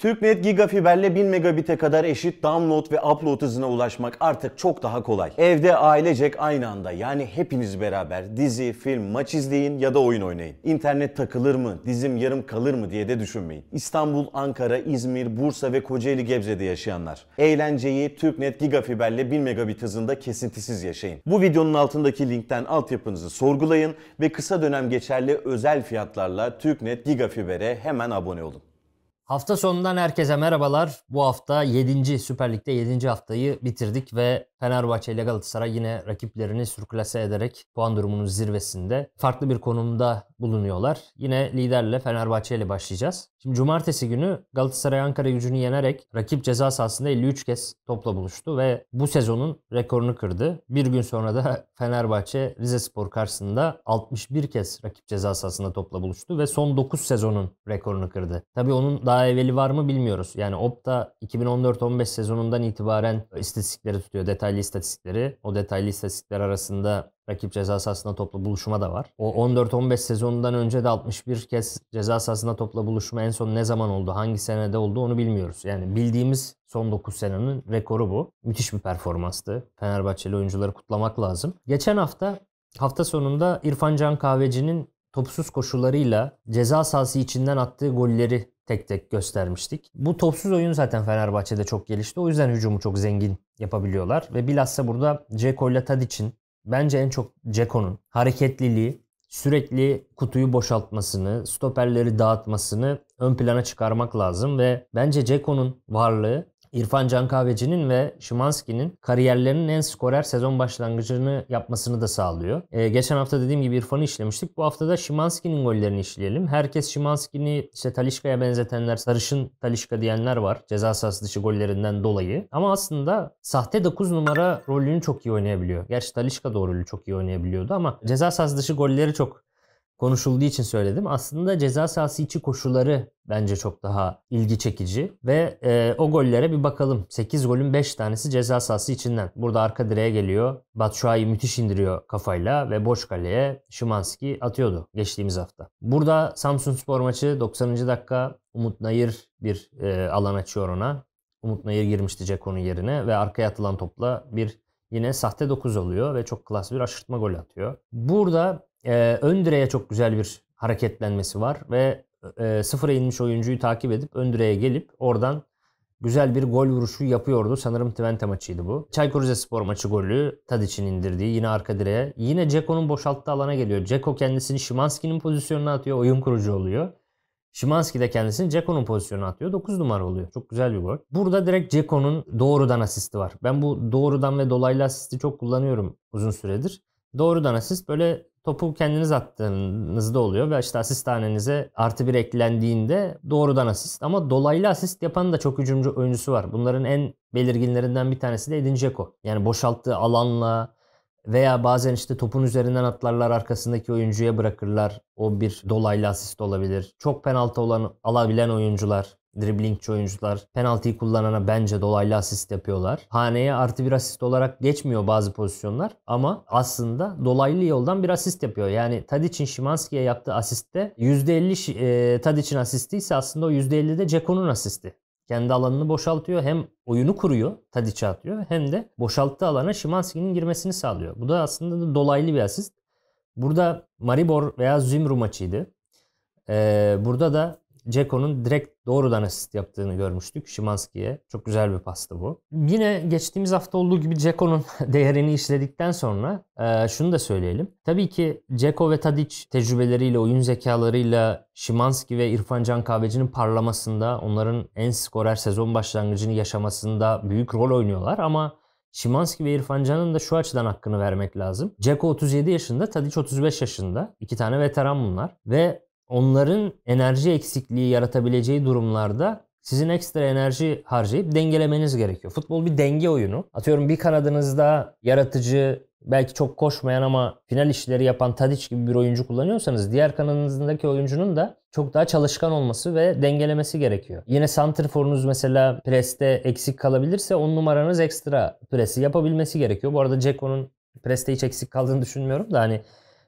TürkNet gigafiberle 1000 megabite kadar eşit download ve upload hızına ulaşmak artık çok daha kolay. Evde ailecek aynı anda yani hepiniz beraber dizi, film, maç izleyin ya da oyun oynayın. İnternet takılır mı, dizim yarım kalır mı diye de düşünmeyin. İstanbul, Ankara, İzmir, Bursa ve Kocaeli Gebze'de yaşayanlar. Eğlenceyi TürkNet gigafiberle 1000 megabit hızında kesintisiz yaşayın. Bu videonun altındaki linkten altyapınızı sorgulayın ve kısa dönem geçerli özel fiyatlarla TürkNet gigafiber'e hemen abone olun. Hafta sonundan herkese merhabalar. Bu hafta 7. Süper Lig'de 7. haftayı bitirdik ve Fenerbahçe ile Galatasaray yine rakiplerini sürklase ederek puan durumunun zirvesinde farklı bir konumda bulunuyorlar. Yine liderle Fenerbahçe ile başlayacağız. Şimdi cumartesi günü Galatasaray Ankara gücünü yenerek rakip ceza sahasında 53 kez topla buluştu ve bu sezonun rekorunu kırdı. Bir gün sonra da Fenerbahçe Rize Spor karşısında 61 kez rakip ceza sahasında topla buluştu ve son 9 sezonun rekorunu kırdı. Tabi onun daha evveli var mı bilmiyoruz. Yani Opta 2014-15 sezonundan itibaren istatistikleri tutuyor. Detaylı istatistikleri. O detaylı istatistikler arasında rakip ceza sahasında topla buluşma da var. O 14-15 sezonundan önce de 61 kez ceza sahasında topla buluşma en son ne zaman oldu, hangi senede oldu onu bilmiyoruz. Yani bildiğimiz son 9 senenin rekoru bu. Müthiş bir performanstı. Fenerbahçeli oyuncuları kutlamak lazım. Geçen hafta hafta sonunda İrfan Can Kahveci'nin topsuz koşularıyla ceza sahası içinden attığı golleri tek tek göstermiştik. Bu topsuz oyun zaten Fenerbahçe'de çok gelişti. O yüzden hücumu çok zengin yapabiliyorlar. Ve bilhassa burada Ceko ile Tadic'in bence en çok Ceko'nun hareketliliği, sürekli kutuyu boşaltmasını, stoperleri dağıtmasını ön plana çıkarmak lazım ve bence Ceko'nun varlığı İrfan Can Kahveci'nin ve Şimanski'nin kariyerlerinin en skorer sezon başlangıcını yapmasını da sağlıyor. Ee, geçen hafta dediğim gibi İrfan'ı işlemiştik. Bu hafta da Şimanski'nin gollerini işleyelim. Herkes Şimanski'ni işte Talişka'ya benzetenler, sarışın Talişka diyenler var. Ceza sahası dışı gollerinden dolayı. Ama aslında sahte 9 numara rolünü çok iyi oynayabiliyor. Gerçi Talişka da o rolü çok iyi oynayabiliyordu ama ceza sahası dışı golleri çok konuşulduğu için söyledim. Aslında ceza sahası içi koşulları bence çok daha ilgi çekici ve e, o gollere bir bakalım. 8 golün 5 tanesi ceza sahası içinden. Burada arka direğe geliyor. Batshuayi müthiş indiriyor kafayla ve boş kaleye Şimanski atıyordu geçtiğimiz hafta. Burada Samsun Spor maçı 90. dakika Umut Nayır bir e, alan açıyor ona. Umut Nayır girmişti Ceko'nun yerine ve arkaya atılan topla bir yine sahte 9 oluyor ve çok klas bir aşırtma gol atıyor. Burada e, ön direğe çok güzel bir hareketlenmesi var ve e, sıfıra inmiş oyuncuyu takip edip ön direğe gelip oradan güzel bir gol vuruşu yapıyordu. Sanırım Twente maçıydı bu. Çaykur Rizespor maçı golü Tadic'in indirdiği yine arka direğe. Yine Ceko'nun boşalttığı alana geliyor. Ceko kendisini Şimanski'nin pozisyonuna atıyor. Oyun kurucu oluyor. Şimanski de kendisini Ceko'nun pozisyonuna atıyor. 9 numara oluyor. Çok güzel bir gol. Burada direkt Ceko'nun doğrudan asisti var. Ben bu doğrudan ve dolaylı asisti çok kullanıyorum uzun süredir. Doğrudan asist böyle topu kendiniz attığınızda oluyor ve işte asist hanenize artı bir eklendiğinde doğrudan asist. Ama dolaylı asist yapan da çok hücumcu oyuncusu var. Bunların en belirginlerinden bir tanesi de Edin Dzeko. Yani boşalttığı alanla veya bazen işte topun üzerinden atlarlar arkasındaki oyuncuya bırakırlar. O bir dolaylı asist olabilir. Çok penaltı olan alabilen oyuncular driblingçi oyuncular penaltıyı kullanana bence dolaylı asist yapıyorlar. Haneye artı bir asist olarak geçmiyor bazı pozisyonlar ama aslında dolaylı yoldan bir asist yapıyor. Yani Tadic'in Şimanski'ye yaptığı asistte %50 e, Tadic'in asisti ise aslında o %50 de Ceko'nun asisti. Kendi alanını boşaltıyor. Hem oyunu kuruyor, Tadic'e atıyor hem de boşalttığı alana Şimanski'nin girmesini sağlıyor. Bu da aslında da dolaylı bir asist. Burada Maribor veya Zimru maçıydı. Ee, burada da Ceko'nun direkt doğrudan asist yaptığını görmüştük Şimanski'ye. Çok güzel bir pastı bu. Yine geçtiğimiz hafta olduğu gibi Ceko'nun değerini işledikten sonra e, şunu da söyleyelim. Tabii ki Ceko ve Tadic tecrübeleriyle, oyun zekalarıyla Şimanski ve İrfan Can Kahveci'nin parlamasında, onların en skorer sezon başlangıcını yaşamasında büyük rol oynuyorlar ama Şimanski ve İrfan Can'ın da şu açıdan hakkını vermek lazım. Ceko 37 yaşında, Tadic 35 yaşında. İki tane veteran bunlar. Ve onların enerji eksikliği yaratabileceği durumlarda sizin ekstra enerji harcayıp dengelemeniz gerekiyor. Futbol bir denge oyunu. Atıyorum bir kanadınızda yaratıcı, belki çok koşmayan ama final işleri yapan Tadic gibi bir oyuncu kullanıyorsanız diğer kanadınızdaki oyuncunun da çok daha çalışkan olması ve dengelemesi gerekiyor. Yine santrforunuz mesela preste eksik kalabilirse on numaranız ekstra presi yapabilmesi gerekiyor. Bu arada Ceko'nun preste hiç eksik kaldığını düşünmüyorum da hani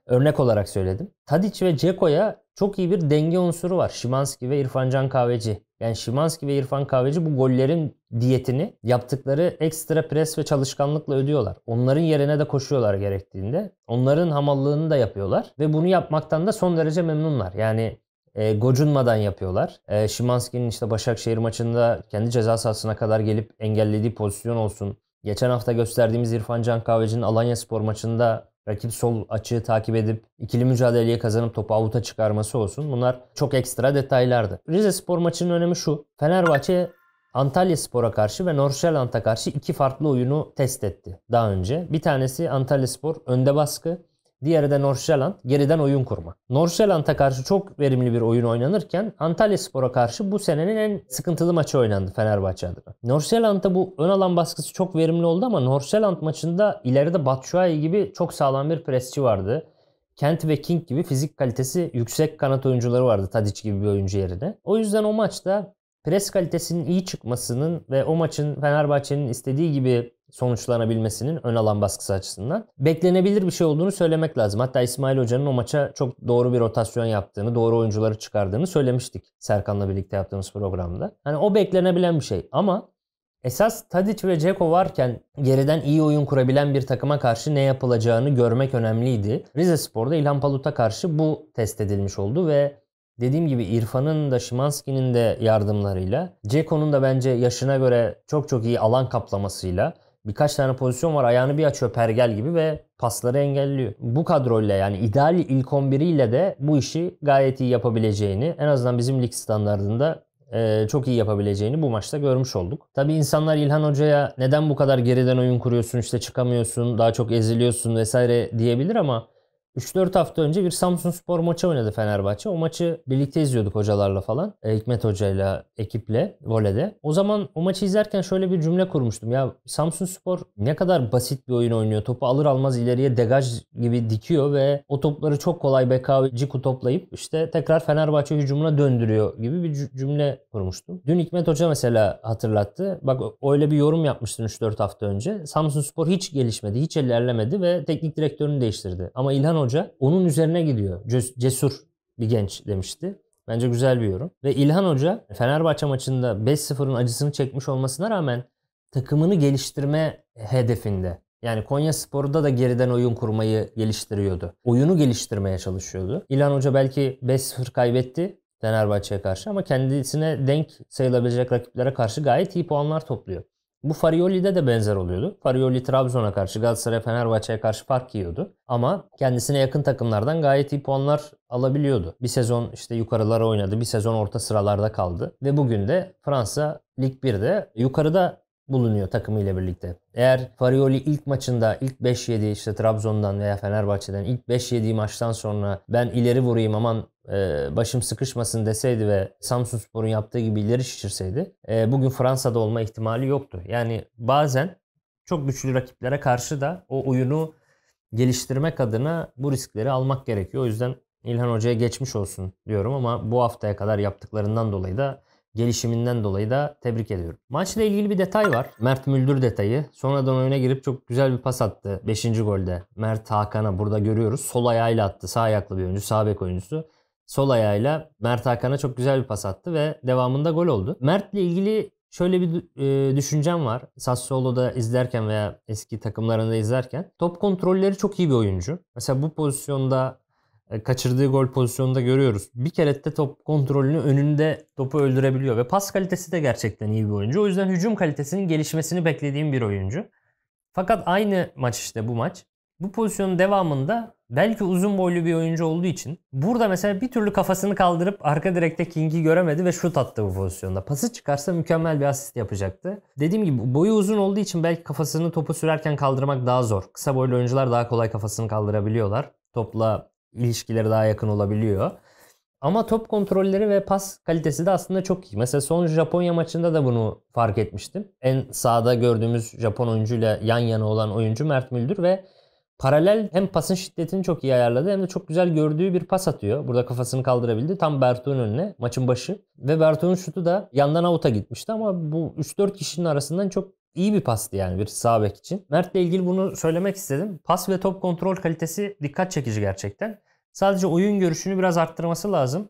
örnek olarak söyledim. Tadic ve Ceko'ya çok iyi bir denge unsuru var. Şimanski ve İrfan Can Kahveci. Yani Şimanski ve İrfan Kahveci bu gollerin diyetini yaptıkları ekstra pres ve çalışkanlıkla ödüyorlar. Onların yerine de koşuyorlar gerektiğinde. Onların hamallığını da yapıyorlar. Ve bunu yapmaktan da son derece memnunlar. Yani e, gocunmadan yapıyorlar. E, Şimanski'nin işte Başakşehir maçında kendi ceza sahasına kadar gelip engellediği pozisyon olsun. Geçen hafta gösterdiğimiz İrfan Can Kahveci'nin Alanya Spor maçında rakip sol açığı takip edip ikili mücadeleyi kazanıp topu avuta çıkarması olsun. Bunlar çok ekstra detaylardı. Rize Spor maçının önemi şu. Fenerbahçe Antalya Spor'a karşı ve Norşelant'a karşı iki farklı oyunu test etti daha önce. Bir tanesi Antalya Spor önde baskı. Diğeri de Nordsjælland. Geriden oyun kurma. Nordsjælland'a karşı çok verimli bir oyun oynanırken Antalya Spor'a karşı bu senenin en sıkıntılı maçı oynandı Fenerbahçe adına. Nordsjælland'da bu ön alan baskısı çok verimli oldu ama Nordsjælland maçında ileride Batshuayi gibi çok sağlam bir presçi vardı. Kent ve King gibi fizik kalitesi yüksek kanat oyuncuları vardı Tadic gibi bir oyuncu yerine. O yüzden o maçta pres kalitesinin iyi çıkmasının ve o maçın Fenerbahçe'nin istediği gibi sonuçlanabilmesinin ön alan baskısı açısından beklenebilir bir şey olduğunu söylemek lazım. Hatta İsmail Hoca'nın o maça çok doğru bir rotasyon yaptığını, doğru oyuncuları çıkardığını söylemiştik Serkan'la birlikte yaptığımız programda. Hani o beklenebilen bir şey ama esas Tadic ve Ceko varken geriden iyi oyun kurabilen bir takıma karşı ne yapılacağını görmek önemliydi. Rize Spor'da İlhan Palut'a karşı bu test edilmiş oldu ve Dediğim gibi İrfan'ın da Şimanski'nin de yardımlarıyla, Ceko'nun da bence yaşına göre çok çok iyi alan kaplamasıyla Birkaç tane pozisyon var. Ayağını bir açıyor pergel gibi ve pasları engelliyor. Bu kadroyla yani ideal ilk 11'iyle de bu işi gayet iyi yapabileceğini en azından bizim lig standartında e, çok iyi yapabileceğini bu maçta görmüş olduk. Tabi insanlar İlhan Hoca'ya neden bu kadar geriden oyun kuruyorsun işte çıkamıyorsun daha çok eziliyorsun vesaire diyebilir ama 3-4 hafta önce bir Samsun Spor maçı oynadı Fenerbahçe. O maçı birlikte izliyorduk hocalarla falan. E, Hikmet Hoca'yla, ekiple, volede. O zaman o maçı izlerken şöyle bir cümle kurmuştum. Ya Samsun Spor ne kadar basit bir oyun oynuyor. Topu alır almaz ileriye degaj gibi dikiyor ve o topları çok kolay BK Ciku toplayıp işte tekrar Fenerbahçe hücumuna döndürüyor gibi bir cümle kurmuştum. Dün Hikmet Hoca mesela hatırlattı. Bak öyle bir yorum yapmıştın 3-4 hafta önce. Samsun Spor hiç gelişmedi, hiç ilerlemedi ve teknik direktörünü değiştirdi. Ama İlhan Hoca Hoca onun üzerine gidiyor. Cesur bir genç demişti. Bence güzel bir yorum. Ve İlhan Hoca Fenerbahçe maçında 5-0'ın acısını çekmiş olmasına rağmen takımını geliştirme hedefinde. Yani Konya Spor'da da geriden oyun kurmayı geliştiriyordu. Oyunu geliştirmeye çalışıyordu. İlhan Hoca belki 5-0 kaybetti Fenerbahçe'ye karşı ama kendisine denk sayılabilecek rakiplere karşı gayet iyi puanlar topluyor. Bu Farioli'de de benzer oluyordu. Farioli Trabzon'a karşı, Galatasaray Fenerbahçe'ye karşı fark yiyordu. Ama kendisine yakın takımlardan gayet iyi puanlar alabiliyordu. Bir sezon işte yukarılara oynadı, bir sezon orta sıralarda kaldı. Ve bugün de Fransa Lig 1'de yukarıda bulunuyor takımıyla birlikte. Eğer Farioli ilk maçında ilk 5-7 işte Trabzon'dan veya Fenerbahçe'den ilk 5-7 maçtan sonra ben ileri vurayım aman e, başım sıkışmasın deseydi ve Samsun Spor'un yaptığı gibi ileri şişirseydi e, bugün Fransa'da olma ihtimali yoktu. Yani bazen çok güçlü rakiplere karşı da o oyunu geliştirmek adına bu riskleri almak gerekiyor. O yüzden İlhan Hoca'ya geçmiş olsun diyorum ama bu haftaya kadar yaptıklarından dolayı da gelişiminden dolayı da tebrik ediyorum. Maçla ilgili bir detay var. Mert Müldür detayı. Sonradan oyuna girip çok güzel bir pas attı 5. golde. Mert Hakan'a burada görüyoruz. Sol ayağıyla attı. Sağ ayaklı bir oyuncu, sağ bek oyuncusu. Sol ayağıyla Mert Hakan'a çok güzel bir pas attı ve devamında gol oldu. Mert'le ilgili şöyle bir e, düşüncem var. Sassuolo'da izlerken veya eski takımlarında izlerken top kontrolleri çok iyi bir oyuncu. Mesela bu pozisyonda e, kaçırdığı gol pozisyonunda görüyoruz. Bir kere de top kontrolünü önünde topu öldürebiliyor ve pas kalitesi de gerçekten iyi bir oyuncu. O yüzden hücum kalitesinin gelişmesini beklediğim bir oyuncu. Fakat aynı maç işte bu maç. Bu pozisyonun devamında belki uzun boylu bir oyuncu olduğu için burada mesela bir türlü kafasını kaldırıp arka direkte King'i göremedi ve şut attı bu pozisyonda. Pası çıkarsa mükemmel bir asist yapacaktı. Dediğim gibi boyu uzun olduğu için belki kafasını topu sürerken kaldırmak daha zor. Kısa boylu oyuncular daha kolay kafasını kaldırabiliyorlar. Topla ilişkileri daha yakın olabiliyor. Ama top kontrolleri ve pas kalitesi de aslında çok iyi. Mesela son Japonya maçında da bunu fark etmiştim. En sağda gördüğümüz Japon oyuncuyla yan yana olan oyuncu Mert Müldür ve paralel hem pasın şiddetini çok iyi ayarladı hem de çok güzel gördüğü bir pas atıyor. Burada kafasını kaldırabildi. Tam Bertu'nun önüne maçın başı. Ve Bertu'nun şutu da yandan avuta gitmişti ama bu 3-4 kişinin arasından çok iyi bir pastı yani bir sağ bek için. Mert'le ilgili bunu söylemek istedim. Pas ve top kontrol kalitesi dikkat çekici gerçekten. Sadece oyun görüşünü biraz arttırması lazım.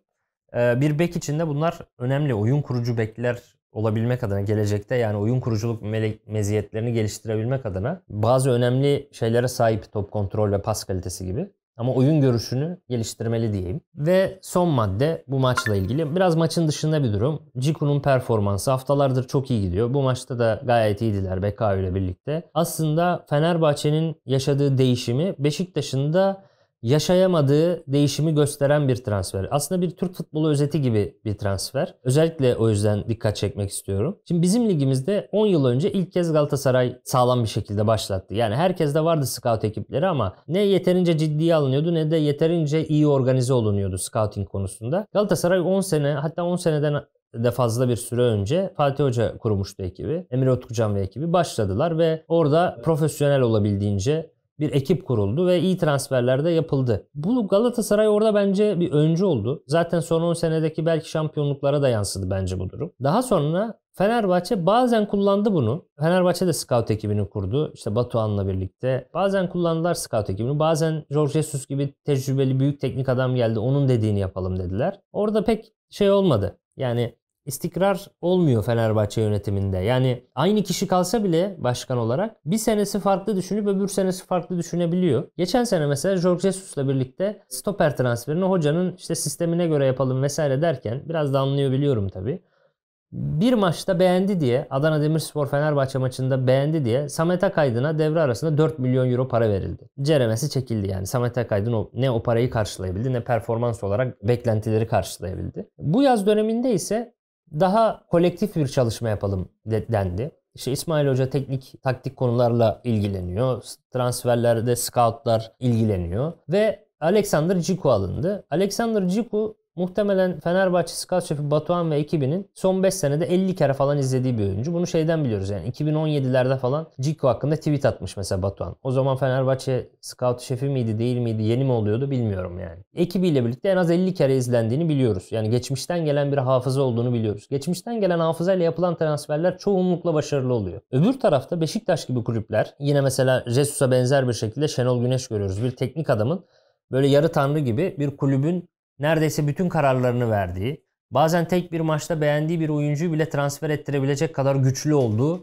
Ee, bir bek için de bunlar önemli. Oyun kurucu bekler olabilmek adına gelecekte yani oyun kuruculuk meziyetlerini geliştirebilmek adına bazı önemli şeylere sahip top kontrol ve pas kalitesi gibi. Ama oyun görüşünü geliştirmeli diyeyim. Ve son madde bu maçla ilgili. Biraz maçın dışında bir durum. Ciku'nun performansı haftalardır çok iyi gidiyor. Bu maçta da gayet iyiydiler BK ile birlikte. Aslında Fenerbahçe'nin yaşadığı değişimi Beşiktaş'ın da yaşayamadığı değişimi gösteren bir transfer. Aslında bir Türk futbolu özeti gibi bir transfer. Özellikle o yüzden dikkat çekmek istiyorum. Şimdi bizim ligimizde 10 yıl önce ilk kez Galatasaray sağlam bir şekilde başlattı. Yani herkes de vardı scout ekipleri ama ne yeterince ciddiye alınıyordu ne de yeterince iyi organize olunuyordu scouting konusunda. Galatasaray 10 sene hatta 10 seneden de fazla bir süre önce Fatih Hoca kurmuştu ekibi. Emir Otkucan ve ekibi başladılar ve orada profesyonel olabildiğince bir ekip kuruldu ve iyi transferler de yapıldı. Bu Galatasaray orada bence bir öncü oldu. Zaten son 10 senedeki belki şampiyonluklara da yansıdı bence bu durum. Daha sonra Fenerbahçe bazen kullandı bunu. Fenerbahçe de scout ekibini kurdu. İşte Batuhan'la birlikte. Bazen kullandılar scout ekibini. Bazen Jorge Jesus gibi tecrübeli büyük teknik adam geldi. Onun dediğini yapalım dediler. Orada pek şey olmadı. Yani istikrar olmuyor Fenerbahçe yönetiminde. Yani aynı kişi kalsa bile başkan olarak bir senesi farklı düşünüp öbür senesi farklı düşünebiliyor. Geçen sene mesela Jorge Jesus'la birlikte stoper transferini hocanın işte sistemine göre yapalım vesaire derken biraz da anlıyor biliyorum tabii. Bir maçta beğendi diye Adana Demirspor Fenerbahçe maçında beğendi diye Samet Akaydın'a devre arasında 4 milyon euro para verildi. Ceremesi çekildi yani Samet Akaydın o, ne o parayı karşılayabildi ne performans olarak beklentileri karşılayabildi. Bu yaz döneminde ise daha kolektif bir çalışma yapalım dendi. İşte İsmail Hoca teknik taktik konularla ilgileniyor. Transferlerde scoutlar ilgileniyor ve Alexander Ciku alındı. Alexander Ciku Muhtemelen Fenerbahçe, şefi Batuhan ve ekibinin son 5 senede 50 kere falan izlediği bir oyuncu. Bunu şeyden biliyoruz yani 2017'lerde falan Ciko hakkında tweet atmış mesela Batuhan. O zaman Fenerbahçe scout şefi miydi değil miydi yeni mi oluyordu bilmiyorum yani. Ekibiyle birlikte en az 50 kere izlendiğini biliyoruz. Yani geçmişten gelen bir hafıza olduğunu biliyoruz. Geçmişten gelen hafızayla yapılan transferler çoğunlukla başarılı oluyor. Öbür tarafta Beşiktaş gibi kulüpler yine mesela Jesus'a benzer bir şekilde Şenol Güneş görüyoruz. Bir teknik adamın böyle yarı tanrı gibi bir kulübün neredeyse bütün kararlarını verdiği, bazen tek bir maçta beğendiği bir oyuncuyu bile transfer ettirebilecek kadar güçlü olduğu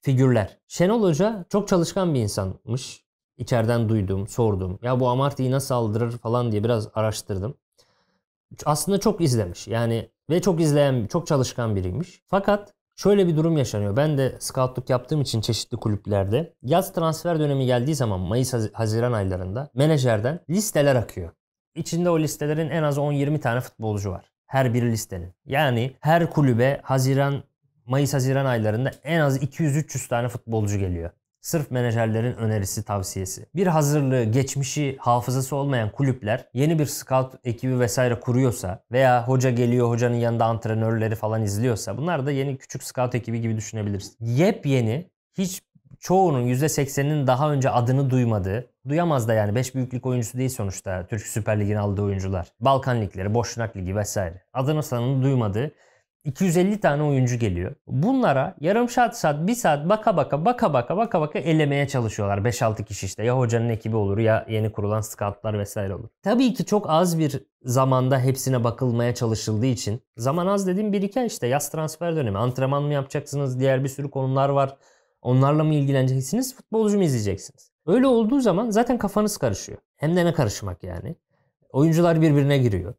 figürler. Şenol Hoca çok çalışkan bir insanmış. İçeriden duydum, sordum. Ya bu Amartya'yı nasıl aldırır falan diye biraz araştırdım. Aslında çok izlemiş. Yani ve çok izleyen, çok çalışkan biriymiş. Fakat şöyle bir durum yaşanıyor. Ben de scoutluk yaptığım için çeşitli kulüplerde yaz transfer dönemi geldiği zaman Mayıs-Haziran aylarında menajerden listeler akıyor. İçinde o listelerin en az 10-20 tane futbolcu var. Her bir listenin. Yani her kulübe Haziran, Mayıs-Haziran aylarında en az 200-300 tane futbolcu geliyor. Sırf menajerlerin önerisi, tavsiyesi. Bir hazırlığı, geçmişi, hafızası olmayan kulüpler yeni bir scout ekibi vesaire kuruyorsa veya hoca geliyor, hocanın yanında antrenörleri falan izliyorsa bunlar da yeni küçük scout ekibi gibi düşünebiliriz. Yepyeni, hiç çoğunun %80'inin daha önce adını duymadığı duyamaz da yani 5 büyüklük oyuncusu değil sonuçta Türk Süper Ligi'ni aldığı oyuncular. Balkan Ligleri, Boşnak Ligi vesaire. Adını sanını duymadığı 250 tane oyuncu geliyor. Bunlara yarım saat saat bir saat baka baka baka baka baka baka elemeye çalışıyorlar 5-6 kişi işte. Ya hocanın ekibi olur ya yeni kurulan scoutlar vesaire olur. Tabii ki çok az bir zamanda hepsine bakılmaya çalışıldığı için zaman az dediğim 1-2 ay işte yaz transfer dönemi. Antrenman mı yapacaksınız? Diğer bir sürü konular var. Onlarla mı ilgileneceksiniz? Futbolcu mu izleyeceksiniz? Öyle olduğu zaman zaten kafanız karışıyor. Hem de ne karışmak yani. Oyuncular birbirine giriyor.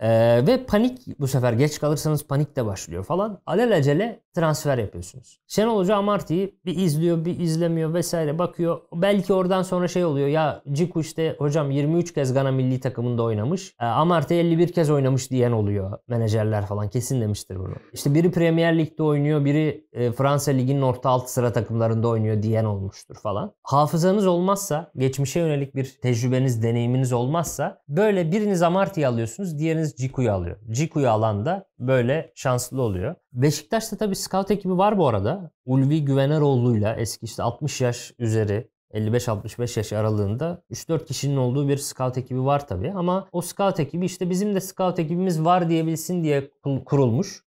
Ee, ve panik bu sefer geç kalırsanız panik de başlıyor falan. Alelacele transfer yapıyorsunuz. Şenol Hoca Amarty'yi bir izliyor bir izlemiyor vesaire bakıyor. Belki oradan sonra şey oluyor ya Ciku işte hocam 23 kez Gana milli takımında oynamış. E, Amarty 51 kez oynamış diyen oluyor menajerler falan kesin demiştir bunu. İşte biri Premier Lig'de oynuyor biri e, Fransa Ligi'nin orta alt sıra takımlarında oynuyor diyen olmuştur falan. Hafızanız olmazsa geçmişe yönelik bir tecrübeniz deneyiminiz olmazsa böyle biriniz Amarty'yi alıyorsunuz diğeriniz isterseniz Ciku'yu alıyor. Ciku'yu alan da böyle şanslı oluyor. Beşiktaş'ta tabii scout ekibi var bu arada. Ulvi Güveneroğlu'yla eski işte 60 yaş üzeri 55-65 yaş aralığında 3-4 kişinin olduğu bir scout ekibi var tabii. Ama o scout ekibi işte bizim de scout ekibimiz var diyebilsin diye kurulmuş.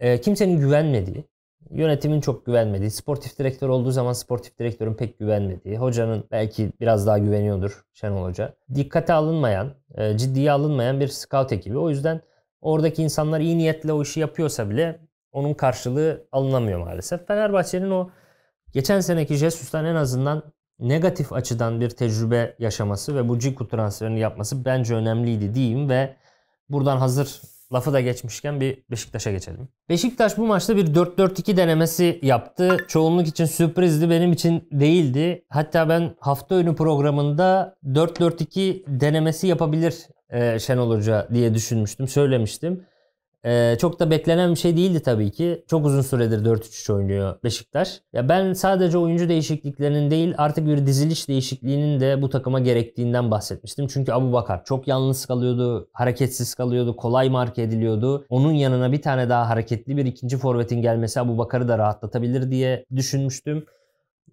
E, kimsenin güvenmediği, yönetimin çok güvenmediği, sportif direktör olduğu zaman sportif direktörün pek güvenmediği, hocanın belki biraz daha güveniyordur Şenol Hoca. Dikkate alınmayan, e, ciddiye alınmayan bir scout ekibi. O yüzden oradaki insanlar iyi niyetle o işi yapıyorsa bile onun karşılığı alınamıyor maalesef. Fenerbahçe'nin o geçen seneki Jesus'tan en azından negatif açıdan bir tecrübe yaşaması ve bu Ciku transferini yapması bence önemliydi diyeyim ve buradan hazır Lafı da geçmişken bir Beşiktaş'a geçelim. Beşiktaş bu maçta bir 4-4-2 denemesi yaptı. Çoğunluk için sürprizdi, benim için değildi. Hatta ben hafta önü programında 4-4-2 denemesi yapabilir e, Şenol Hoca diye düşünmüştüm, söylemiştim. Ee, çok da beklenen bir şey değildi tabii ki. Çok uzun süredir 4-3-3 oynuyor Beşiktaş. Ya ben sadece oyuncu değişikliklerinin değil artık bir diziliş değişikliğinin de bu takıma gerektiğinden bahsetmiştim. Çünkü Abu Bakar çok yalnız kalıyordu, hareketsiz kalıyordu, kolay marke ediliyordu. Onun yanına bir tane daha hareketli bir ikinci forvetin gelmesi Abu Bakar'ı da rahatlatabilir diye düşünmüştüm.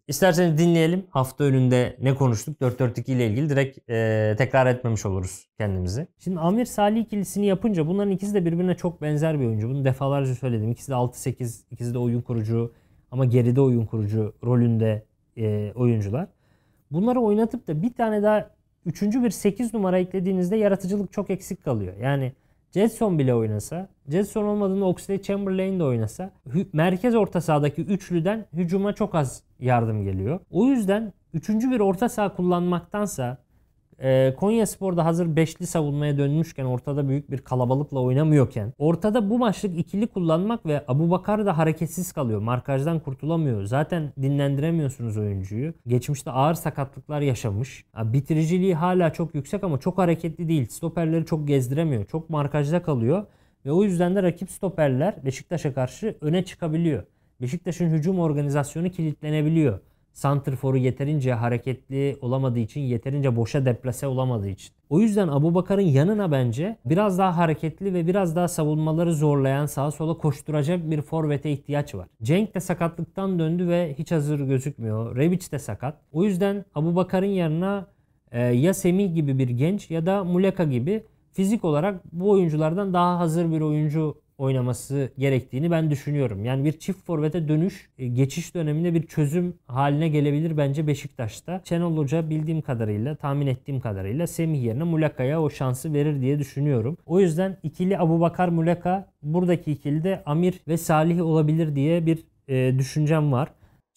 İsterseniz dinleyelim. Hafta önünde ne konuştuk? 4-4-2 ile ilgili direkt e, tekrar etmemiş oluruz kendimizi. Şimdi Amir Salih ikilisini yapınca bunların ikisi de birbirine çok benzer bir oyuncu. Bunu defalarca söyledim. İkisi de 6-8, ikisi de oyun kurucu ama geride oyun kurucu rolünde e, oyuncular. Bunları oynatıp da bir tane daha üçüncü bir 8 numara eklediğinizde yaratıcılık çok eksik kalıyor. Yani Jetson bile oynasa, Jetson olmadığında Oxley Chamberlain de oynasa merkez orta sahadaki üçlüden hücuma çok az yardım geliyor. O yüzden üçüncü bir orta saha kullanmaktansa e, Konya Spor'da hazır beşli savunmaya dönmüşken ortada büyük bir kalabalıkla oynamıyorken ortada bu maçlık ikili kullanmak ve Abu Bakar da hareketsiz kalıyor. Markajdan kurtulamıyor. Zaten dinlendiremiyorsunuz oyuncuyu. Geçmişte ağır sakatlıklar yaşamış. Bitiriciliği hala çok yüksek ama çok hareketli değil. Stoperleri çok gezdiremiyor. Çok markajda kalıyor. Ve o yüzden de rakip stoperler Beşiktaş'a karşı öne çıkabiliyor. Beşiktaş'ın hücum organizasyonu kilitlenebiliyor. Santrfor'u yeterince hareketli olamadığı için, yeterince boşa deplase olamadığı için. O yüzden Abu Bakar'ın yanına bence biraz daha hareketli ve biraz daha savunmaları zorlayan sağa sola koşturacak bir forvete ihtiyaç var. Cenk de sakatlıktan döndü ve hiç hazır gözükmüyor. Rebic de sakat. O yüzden Abu Bakar'ın yanına e, ya Semih gibi bir genç ya da Muleka gibi fizik olarak bu oyunculardan daha hazır bir oyuncu oynaması gerektiğini ben düşünüyorum. Yani bir çift forvete dönüş e, geçiş döneminde bir çözüm haline gelebilir bence Beşiktaş'ta. Şenol Hoca bildiğim kadarıyla, tahmin ettiğim kadarıyla Semih yerine Mulaka'ya o şansı verir diye düşünüyorum. O yüzden ikili Abubakar Mulaka buradaki ikili de Amir ve Salih olabilir diye bir e, düşüncem var.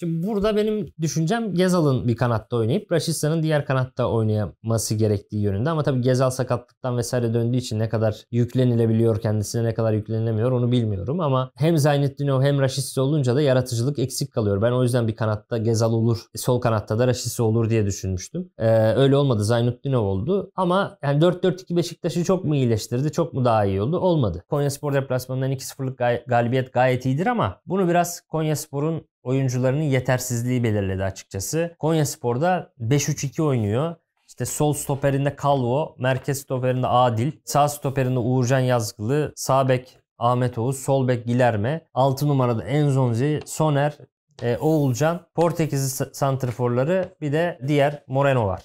Şimdi burada benim düşüncem Gezal'ın bir kanatta oynayıp Raşitsa'nın diğer kanatta oynaması gerektiği yönünde. Ama tabii Gezal sakatlıktan vesaire döndüğü için ne kadar yüklenilebiliyor kendisine ne kadar yüklenilemiyor onu bilmiyorum. Ama hem Zaynettinov hem Raşitsa olunca da yaratıcılık eksik kalıyor. Ben o yüzden bir kanatta Gezal olur, sol kanatta da Raşitsa olur diye düşünmüştüm. Ee, öyle olmadı. Zaynettinov oldu. Ama yani 4-4-2 Beşiktaş'ı çok mu iyileştirdi? Çok mu daha iyi oldu? Olmadı. Konyaspor deplasmanından 2-0'lık gal- galibiyet gayet iyidir ama bunu biraz Konyaspor'un oyuncularının yetersizliği belirledi açıkçası. Konya Spor'da 5-3-2 oynuyor. İşte sol stoperinde Kalvo, merkez stoperinde Adil, sağ stoperinde Uğurcan Yazgılı, sağ bek Ahmet Oğuz, sol bek Gilerme, 6 numarada Enzonzi, Soner, e, Oğulcan, Portekizli santrforları bir de diğer Moreno var.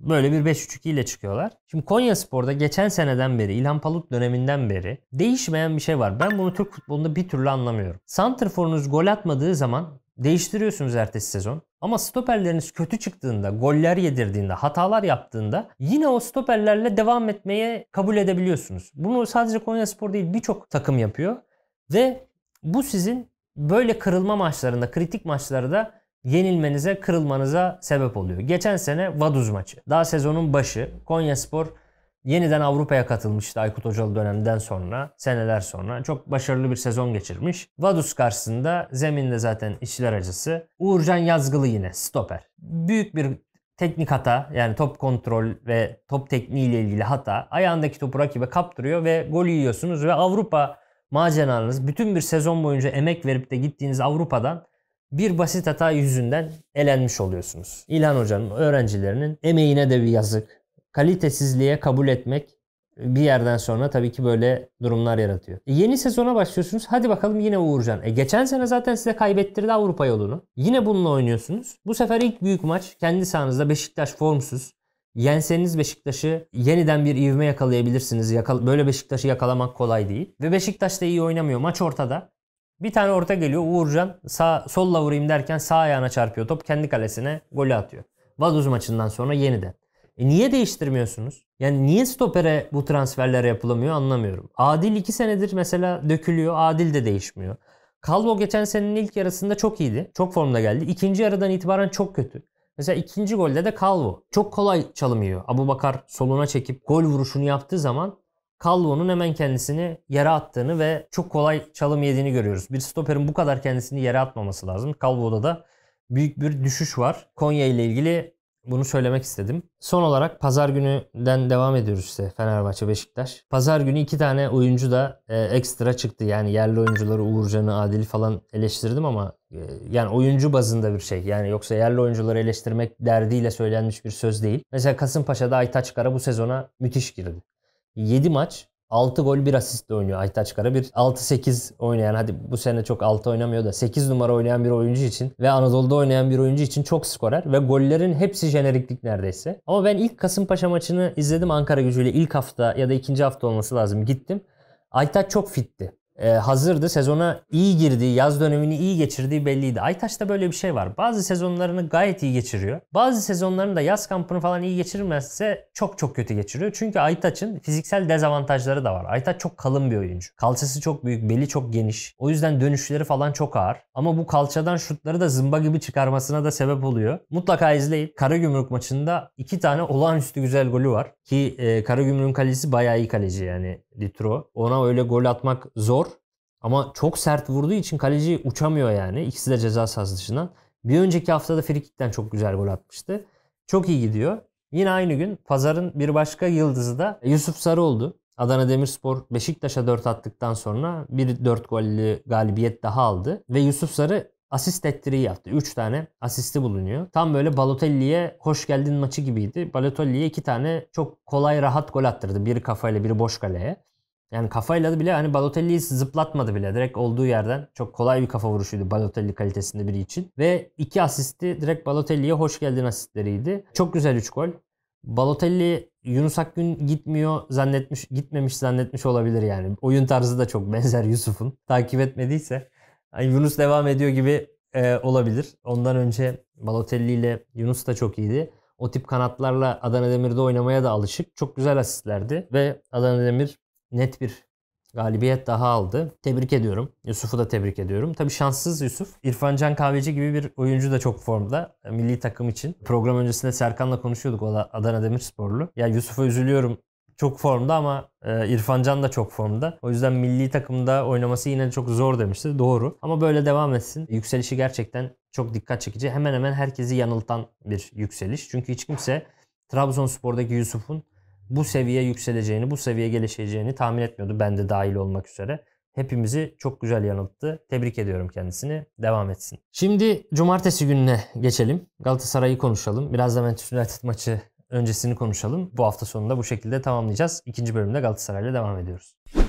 Böyle bir 5-3-2 ile çıkıyorlar. Şimdi Konya Spor'da geçen seneden beri, İlhan Palut döneminden beri değişmeyen bir şey var. Ben bunu Türk futbolunda bir türlü anlamıyorum. Santrfor'unuz gol atmadığı zaman değiştiriyorsunuz ertesi sezon. Ama stoperleriniz kötü çıktığında, goller yedirdiğinde, hatalar yaptığında yine o stoperlerle devam etmeye kabul edebiliyorsunuz. Bunu sadece Konya Spor değil birçok takım yapıyor. Ve bu sizin böyle kırılma maçlarında, kritik maçlarda yenilmenize, kırılmanıza sebep oluyor. Geçen sene Vaduz maçı. Daha sezonun başı Konyaspor yeniden Avrupa'ya katılmıştı Aykut Hocalı döneminden sonra, seneler sonra. Çok başarılı bir sezon geçirmiş. Vaduz karşısında zeminde zaten işler acısı. Uğurcan Yazgılı yine stoper. Büyük bir teknik hata yani top kontrol ve top tekniği ile ilgili hata ayağındaki topu rakibe kaptırıyor ve gol yiyorsunuz ve Avrupa maceranız bütün bir sezon boyunca emek verip de gittiğiniz Avrupa'dan bir basit hata yüzünden elenmiş oluyorsunuz. İlhan Hoca'nın öğrencilerinin emeğine de bir yazık. Kalitesizliğe kabul etmek bir yerden sonra tabii ki böyle durumlar yaratıyor. E yeni sezona başlıyorsunuz. Hadi bakalım yine Uğurcan. E geçen sene zaten size kaybettirdi Avrupa yolunu. Yine bununla oynuyorsunuz. Bu sefer ilk büyük maç kendi sahanızda Beşiktaş formsuz. Yenseniz Beşiktaş'ı yeniden bir ivme yakalayabilirsiniz. Yakal böyle Beşiktaş'ı yakalamak kolay değil. Ve Beşiktaş da iyi oynamıyor. Maç ortada. Bir tane orta geliyor Uğurcan sağ, solla vurayım derken sağ ayağına çarpıyor top kendi kalesine golü atıyor. Vaduz maçından sonra yeniden. E niye değiştirmiyorsunuz? Yani niye stopere bu transferler yapılamıyor anlamıyorum. Adil 2 senedir mesela dökülüyor. Adil de değişmiyor. Kalvo geçen senenin ilk yarısında çok iyiydi. Çok formda geldi. İkinci yarıdan itibaren çok kötü. Mesela ikinci golde de Kalvo, Çok kolay çalım Abu Bakar soluna çekip gol vuruşunu yaptığı zaman Calvo'nun hemen kendisini yere attığını ve çok kolay çalım yediğini görüyoruz. Bir stoperin bu kadar kendisini yere atmaması lazım. Calvo'da da büyük bir düşüş var. Konya ile ilgili bunu söylemek istedim. Son olarak pazar gününden devam ediyoruz işte Fenerbahçe Beşiktaş. Pazar günü iki tane oyuncu da e, ekstra çıktı. Yani yerli oyuncuları Uğurcan'ı, Adil'i falan eleştirdim ama e, yani oyuncu bazında bir şey. Yani yoksa yerli oyuncuları eleştirmek derdiyle söylenmiş bir söz değil. Mesela Kasımpaşa'da Aytaç Kara bu sezona müthiş girdi. 7 maç 6 gol 1 asistle oynuyor Aytaç Kara. Bir 6-8 oynayan hadi bu sene çok 6 oynamıyor da 8 numara oynayan bir oyuncu için ve Anadolu'da oynayan bir oyuncu için çok skorer ve gollerin hepsi jeneriklik neredeyse. Ama ben ilk Kasımpaşa maçını izledim Ankara gücüyle ilk hafta ya da ikinci hafta olması lazım gittim. Aytaç çok fitti e, hazırdı. Sezona iyi girdiği, yaz dönemini iyi geçirdiği belliydi. Aytaş'ta böyle bir şey var. Bazı sezonlarını gayet iyi geçiriyor. Bazı sezonlarında yaz kampını falan iyi geçirmezse çok çok kötü geçiriyor. Çünkü Aytaç'ın fiziksel dezavantajları da var. Aytaç çok kalın bir oyuncu. Kalçası çok büyük, beli çok geniş. O yüzden dönüşleri falan çok ağır. Ama bu kalçadan şutları da zımba gibi çıkarmasına da sebep oluyor. Mutlaka izleyin. Karagümrük maçında iki tane olağanüstü güzel golü var. Ki e, Karagümrük'ün kalecisi bayağı iyi kaleci yani Litro. Ona öyle gol atmak zor. Ama çok sert vurduğu için kaleci uçamıyor yani. İkisi de ceza sahası dışından. Bir önceki haftada Frikik'ten çok güzel gol atmıştı. Çok iyi gidiyor. Yine aynı gün pazarın bir başka yıldızı da Yusuf Sarı oldu. Adana Demirspor Beşiktaş'a 4 attıktan sonra bir 4 gollü galibiyet daha aldı. Ve Yusuf Sarı asist ettiriyi yaptı. 3 tane asisti bulunuyor. Tam böyle Balotelli'ye hoş geldin maçı gibiydi. Balotelli'ye 2 tane çok kolay rahat gol attırdı. Biri kafayla biri boş kaleye. Yani kafayla da bile hani Balotelli'yi zıplatmadı bile. Direkt olduğu yerden çok kolay bir kafa vuruşuydu Balotelli kalitesinde biri için. Ve iki asisti direkt Balotelli'ye hoş geldin asistleriydi. Çok güzel üç gol. Balotelli Yunus Akgün gitmiyor zannetmiş, gitmemiş zannetmiş olabilir yani. Oyun tarzı da çok benzer Yusuf'un. Takip etmediyse yani Yunus devam ediyor gibi e, olabilir. Ondan önce Balotelli ile Yunus da çok iyiydi. O tip kanatlarla Adana Demir'de oynamaya da alışık. Çok güzel asistlerdi ve Adana Demir net bir galibiyet daha aldı. Tebrik ediyorum. Yusuf'u da tebrik ediyorum. Tabii şanssız Yusuf. İrfan Can Kahveci gibi bir oyuncu da çok formda. E, milli takım için. Program öncesinde Serkan'la konuşuyorduk. O da Adana Demirsporlu. Ya Yusuf'a üzülüyorum. Çok formda ama e, İrfan Can da çok formda. O yüzden milli takımda oynaması yine çok zor demişti. Doğru. Ama böyle devam etsin. Yükselişi gerçekten çok dikkat çekici. Hemen hemen herkesi yanıltan bir yükseliş. Çünkü hiç kimse Trabzonspor'daki Yusuf'un bu seviye yükseleceğini, bu seviye gelişeceğini tahmin etmiyordu. Ben de dahil olmak üzere. Hepimizi çok güzel yanılttı. Tebrik ediyorum kendisini. Devam etsin. Şimdi cumartesi gününe geçelim. Galatasaray'ı konuşalım. Biraz da Manchester United maçı öncesini konuşalım. Bu hafta sonunda bu şekilde tamamlayacağız. İkinci bölümde Galatasaray'la devam ediyoruz.